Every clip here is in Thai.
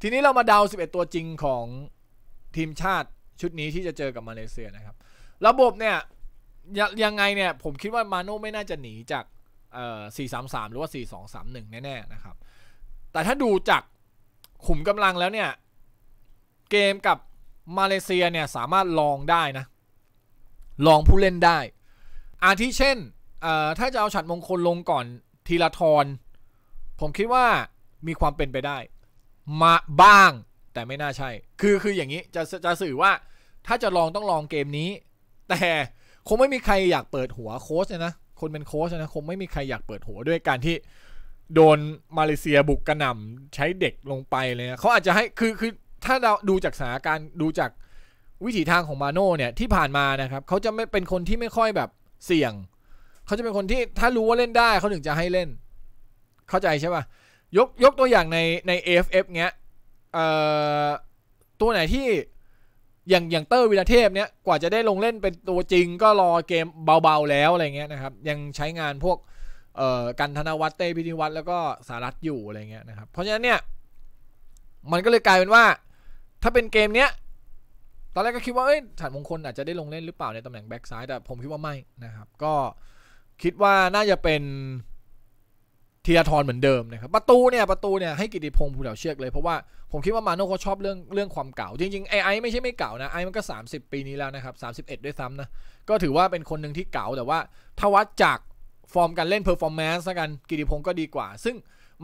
ทีนี้เรามาเดา11 ตัวจริงของทีมชาติชุดนี้ที่จะเจอกับมาเลเซียนะครับ ระบบเนี่ยยยังไงเนี่ย ผมคิดว่ามาโน่ไม่น่าจะหนีจากเอ่อ433 หรือว่า 4231 แน่ๆ นะครับ แต่ถ้าดูจากขุมกำลังแล้วเนี่ย เกมกับมาเลเซียเนี่ยสามารถลองได้นะ ลองผู้เล่นได้ อาทิเช่นเอ่อถ้าจะเอาฉัดมงคลลงก่อนทีละทอนผมคิดว่ามีความเป็นไปได้มาบ้างแต่ไม่น่าใช่ คือคืออย่างนี้จะจะสื่อว่า ถ้าจะลองต้องลองเกมนี้ แต่คงไม่มีใครอยากเปิดหัวโค้ชนะคนเป็นโค้ชนะคงไม่มีใครอยากเปิดหัวด้วยการที่ โดนมาเลเซียบุกกระหน่ำใช้เด็กลงไปเลยนะเขาอาจจะให้คือคือถ้าเราดูจากสถานการณ์ดูจากวิถีทางของมาโน่เนี่ยที่ผ่านมานะครับเขาจะไม่เป็นคนที่ไม่ค่อยแบบเสี่ยงเขาจะเป็นคนที่ถ้ารู้ว่าเล่นได้เขาถึงจะให้เล่น เข้าใจใช่ปะะยกยกตัวอย่างในใน AFF เงี้ยเอ่อตัวไหนที่อย่างอย่างเตอร์วินาเทพเนี้ยกว่าจะได้ลงเล่นเป็นตัวจริง ก็รอเกมเบาๆแล้วอะไรเงี้ยนะครับ ยังใช้งานพวกเอ่อกันธนวัฒน์เต้พิธิวัฒน์แล้วก็สารัตอยู่อะไรเงี้ยนะครับเพราะฉะนั้นเนี่ย มันก็เลยกลายเป็นว่า ถ้าเป็นเกมเนี้ยตอนแรกก็คิดว่าเอ้ยฉันมงคลอาจจะได้ลงเล่นหรือเปล่าในตำแหน่งแบ็กซ้ายแต่ผมคิดว่าไม่นะครับ ก็คิดว่าน่าจะเป็นธีรทรเหมือนเดิมนะครับประตูเนี่ยประตูเนี่ยให้กิติพงศ์ภูเดาเชือกเลย เพราะว่าผมคิดว่ามาโน่เขาชอบเรื่องเรื่องความเก่าจริงๆไอ้ไอไม่ใช่ไม่เก่านะไอ้มันก็ 30 ปีนี้แล้วนะครับ31 ด้วยซ้ำนะก็ถือว่าเป็นคนหนึ่งที่เก่าแต่ว่า ถ้าวัดจากฟอร์มการเล่นเพอร์ฟอร์แมนซ์ะกันกิติพงศ์ก็ดีกว่า ซึ่ง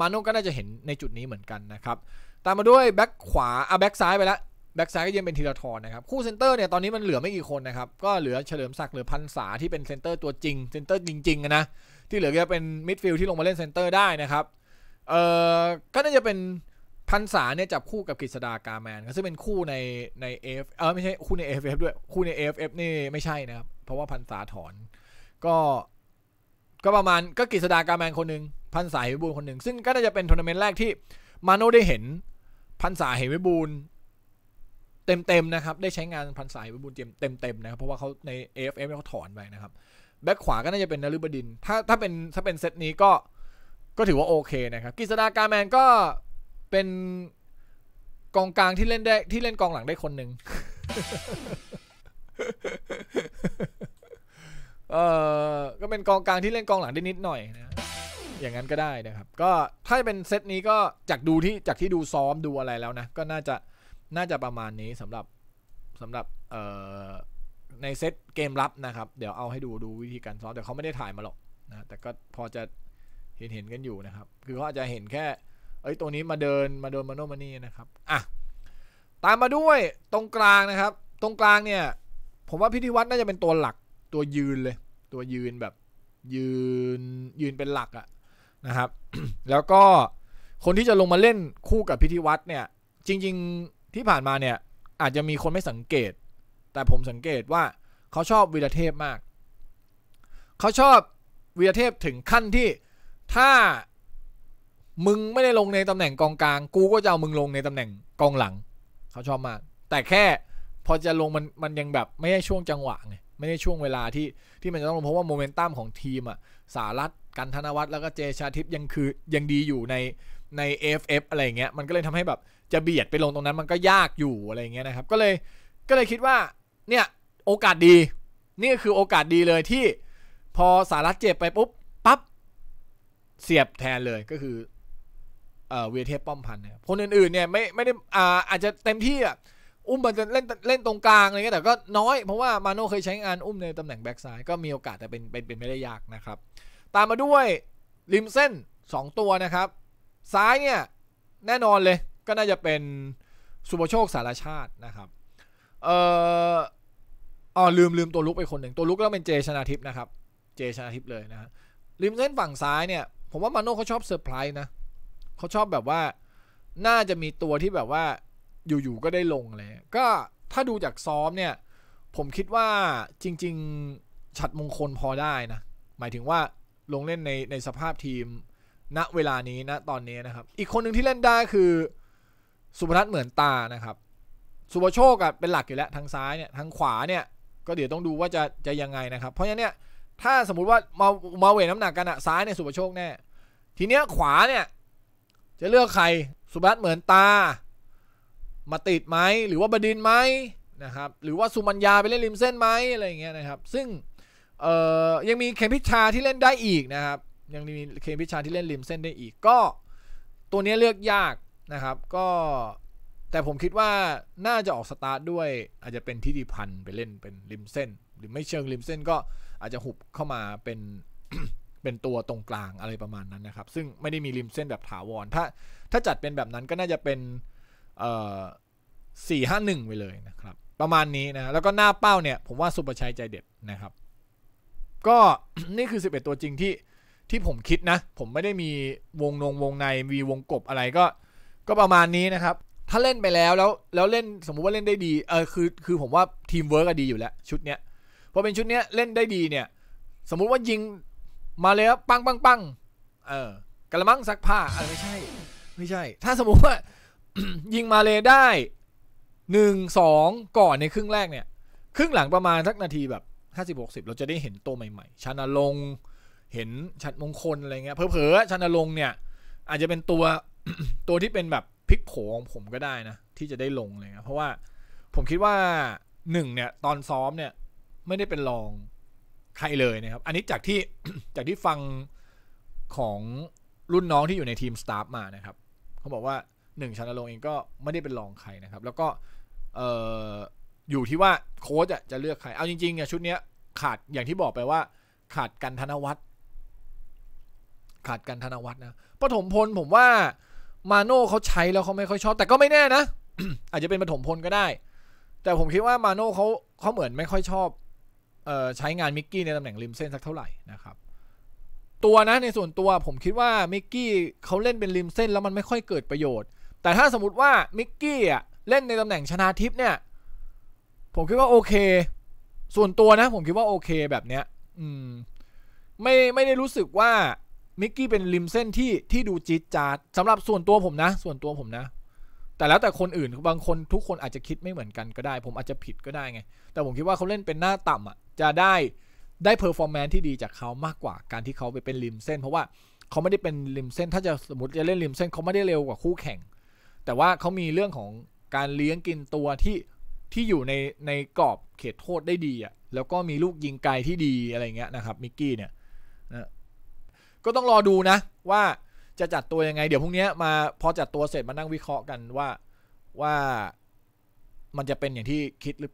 มาโน่ก็น่าจะเห็นในจุดนี้เหมือนกันนะครับตามมาด้วยแบ็คขวาอ่ะแบ็คซ้ายไปแล้วแบ็กซ้ายก็ยังเป็นธีรทรนะครับคู่เซนเตอร์เนี่ยตอนนี้มันเหลือไม่กี่คนนะครับก็เหลือเฉลิมศักดิ์เหลือพันษาที่เป็นเซนเตอร์ตัวจริงเซนเตอร์จริงๆนะที่เหลือก็จะเป็นมิดฟิลด์ที่ลงมาเล่นเซนเตอร์ได้นะครับ เอ่อ ก็น่าจะเป็น พันษาเนี่ยจับคู่กับกฤษดากาแมนก็ซึ่งเป็นคู่ในในเอฟเออไม่ใช่คู่ในเอฟเอฟด้วยคู่ในเอฟเอฟนี่ไม่ใช่นะครับ เพราะว่าพันษาถอน ก็ก็ประมาณก็กฤษดากาแมนคนหนึ่งพันษาเหวิบูลคนหนึ่งซึ่งก็น่าจะเป็นทัวร์นาเมนต์แรกที่มาโนได้เห็น พันษาเหวิบูลเต็มๆ นะครับได้ใช้งานพันสาเหวิบูลเต็มเต็มนะครับเพราะว่าเขาในเอฟเอฟเขาถอนไปนะครับแบ็คขวาก็น่าจะเป็นนฤบดิน ถ้าถ้าเป็นถ้าเป็นเซตนี้ก็ก็ถือว่าโอเคนะครับกฤษดาการแมนก็เป็นกองกลางที่เล่นได้ที่เล่นกองหลังได้คนหนึ่งเออก็เป็นกองกลางที่เล่นกองหลังได้นิดหน่อยนะ อย่างนั้นก็ได้นะครับ ก็ถ้าเป็นเซตนี้ก็จากดูที่จากที่ดูซ้อมดูอะไรแล้วนะ ก็น่าจะน่าจะประมาณนี้สำหรับสำหรับเอ่อในเซตเกมลับนะครับเดี๋ยวเอาให้ดูดูวิธีการซ้อมแต่เขาไม่ได้ถ่ายมาหรอกนะแต่ก็พอจะเห็นเห็นกันอยู่นะครับ คือเขาอาจจะเห็นแค่ เอ้ยตัวนี้มาเดินมาเดินมาโนมานี่นะครับอ่ะตามมาด้วยตรงกลางนะครับ ตรงกลางเนี่ยผมว่าพิธีวัน์น่าจะเป็นตัวหลักตัวยืนเลย ตัวยืนแบบยืน ยืนเป็นหลักอะนะครับ แล้วก็คนที่จะลงมาเล่นคู่กับพิธีวัน์เนี่ย จริง ๆที่ผ่านมาเนี่ยอาจจะมีคนไม่สังเกตแต่ผมสังเกตว่าเขาชอบวีรเทพมาก เขาชอบวีรเทพถึงขั้นที่ถ้ามึงไม่ได้ลงในตำแหน่งกองกลางกูก็จะเอามึงลงในตำแหน่งกองหลังเขาชอบมาก แต่แค่ พอจะลงมันมันยังแบบไม่ใช่ช่วงจังหวะไงไม่ใช่ช่วงเวลาที่ที่มันจะต้องลงเพราะว่าโมเมนตัมของทีมอะสารัตกันธนวัฒน์แล้วก็เจชาทิพย์ยังคือยังดีอยู่ในใน AFF อะไรเงี้ยมันก็เลยทำให้แบบจะเบียดไปลงตรงนั้นมันก็ยากอยู่อะไรเงี้ยนะครับก็เลยก็เลยคิดว่าเนี่ยโอกาสดี นี่คือโอกาสดีเลยที่พอสารัตเจ็บไปปุ๊บปั๊บเสียบแทนเลยก็คือเออเวเทพป้อมพันเนี่ยคนอื่นๆเนี่ยไม่ไม่ได้อ่าอาจจะเต็มที่อ่ะอุ้มมันจะเล่นเล่นตรงกลางอะไรเงี้ยแต่ก็น้อยเพราะว่ามาโน่เคยใช้งานอุ้มในตำแหน่งแบ็กซ้ายก็มีโอกาสแต่เป็นเป็นเป็นไม่ได้ยากนะครับ ตามมาด้วยริมเส้น 2 ตัวนะครับ ซ้ายเนี่ยแน่นอนเลยก็น่าจะเป็นสุโโชคสารชาตินะครับเอ่ออ๋อลืมลืมตัวลุกไปคนหนึ่งตัวลุกก็เป็นเจชนาทิพนะครับ เจชนาทิพเลยนะฮะริมเส้นฝั่งซ้ายเนี่ย ผมว่ามาโน่เขาชอบเซอร์ไพรส์นะเขาชอบแบบว่าน่าจะมีตัวที่แบบว่าอยู่ ๆ ก็ได้ลงเลย ก็ถ้าดูจากซ้อมเนี่ย ผมคิดว่าจริง ๆ ฉัดมงคลพอได้นะ หมายถึงว่าลงเล่นในในสภาพทีมณเวลานี้นะตอนนี้นะครับอีกคนหนึ่งที่เล่นได้คือสุพนัทเหมือนตานะครับสุปโชคเป็นหลักอยู่แล้วทางซ้ายเนี่ยทางขวาเนี่ยก็เดี๋ยวต้องดูว่าจะจะยังไงนะครับ เพราะฉะนั้นเนี่ยถ้าสมมติว่ามามาเวทน้ำหนักกันอะซ้ายเนี่ยสุปโชคแน่ทีเนี้ยขวาเนี่ยจะเลือกใครสุบัตเหมือนตามาติดไหมหรือว่าบดินไหมนะครับหรือว่าสุมัญญาไปเล่นริมเส้นไหมอะไรอย่างเงี้ยนะครับ ซึ่งเอ่อยังมีเคมพิชาที่เล่นได้อีกนะครับ ยังมีเคมพิชาที่เล่นริมเส้นได้อีกก็ตัวนี้เลือกยากนะครับก็แต่ผมคิดว่าน่าจะออกสตาร์ทด้วยอาจจะเป็นทิติพันธ์ไปเล่นเป็นริมเส้น หรือไม่เชิงริมเส้น ก็อาจจะหุบเข้ามาเป็นเป็นตัวตรงกลางอะไรประมาณนั้นนะครับซึ่งไม่ได้มีริมเส้นแบบถาวร ถ้า ถ้าจัดเป็นแบบนั้นก็น่าจะเป็นสี่ห้าหนึ่งไปเลยนะครับ ประมาณนี้นะแล้วก็หน้าเป้าเนี่ย ผมว่าสุประชัยใจเด็ดนะครับก็นี่คือ 11 ตัวจริงที่ที่ผมคิดนะ ผมไม่ได้มีวงนงวงในมีวงกบอะไรก็ก็ประมาณนี้นะครับถ้าเล่นไปแล้ว แล้วแล้วเล่นสมมุติว่าเล่นได้ดีเออคือคือผมว่าทีมเวิร์กดีอยู่แล้ว ชุดเนี้ยพอเป็นชุดเนี้ยเล่นได้ดีเนี่ย สมมุติว่ายิงมาเลยครับปังปังปังเออกระมังซักผ้า อะไรไม่ใช่ ไม่ใช่ ถ้าสมมุติว่ายิงมาเลยได้หนึ่งสองก่อนในครึ่งแรกเนี่ย ครึ่งหลังประมาณสักนาทีแบบห้าสิบหกสิบเราจะได้เห็นตัวใหม่ ๆชนาลงเห็นชัดมงคลอะไรเงี้ยเผลอๆชนาลงเนี่ย อาจจะเป็นตัวตัวที่เป็นแบบลิกโผของผมก็ได้นะ ที่จะได้ลงเลยนะเพราะว่าผมคิดว่าหนึ่งเนี่ยตอนซ้อมเนี่ยไม่ได้เป็นรองใครเลยนะครับอันนี้จากที่จากที่ฟังของรุ่นน้องที่อยู่ในทีมสตาฟมานะครับเขาบอกว่าหนึ่งชานาลงเองก็ไม่ได้เป็นรองใครนะครับ แล้วก็เอออยู่ที่ว่าโค้ชจะเลือกใครเอาจริงๆเนี่ยชุดเนี้ยขาดอย่างที่บอกไปว่า ขาดกันธนวัฒน์ขาดกันธนวัฒน์นะปฐมพลผมว่ามาโน่เขาใช้แล้วเขาไม่ค่อยชอบแต่ก็ไม่แน่นะอาจจะเป็นปฐมพลก็ได้ แต่ผมคิดว่ามาโน่เขาเขาเหมือนไม่ค่อยชอบออใช้งานมิกกี้ในตำแหน่งริมเส้นสักเท่าไหร่นะครับตัวนะในส่วนตัวผมคิดว่ามิกกี้เขาเล่นเป็นริมเส้นแล้วมันไม่ค่อยเกิดประโยชน์ แต่ถ้าสมมติว่ามิกกี้อ่ะเล่นในตำแหน่งชนาทิพย์เนี่ยผมคิดว่าโอเค ส่วนตัวนะ ผมคิดว่าโอเค แบบเนี้ยอืม ไม่ไม่ได้รู้สึกว่ามิกกี้เป็นริมเส้นที่ที่ดูจิตจาดสำหรับส่วนตัวผมนะส่วนตัวผมนะ แต่แล้วแต่คนอื่นบางคนทุกคนอาจจะคิดไม่เหมือนกันก็ได้ ผมอาจจะผิดก็ได้ไง แต่ผมคิดว่าเขาเล่นเป็นหน้าต่ำอ่ะจะได้ได้เพอร์ฟอร์แมนซ์ที่ดีจากเขามากกว่า การที่เขาไปเป็นริมเส้น เพราะว่าเขาไม่ได้เป็นริมเส้น ถ้าจะสมมติจะเล่นริมเส้นเขาไม่ได้เร็วกว่าคู่แข่ง แต่ว่าเขามีเรื่องของการเลี้ยงกินตัวที่ที่อยู่ในในกรอบเขตโทษได้ดีอ่ะแล้วก็มีลูกยิงไกลที่ดีอะไรเงี้ยนะครับมิกกี้เนี่ยนะก็ต้องรอดูนะว่าจะจัดตัวยังไงเดี๋ยวพรุ่งนี้มาพอจัดตัวเสร็จมานั่งวิเคราะห์กันว่าว่ามันจะเป็นอย่างที่คิดหรือ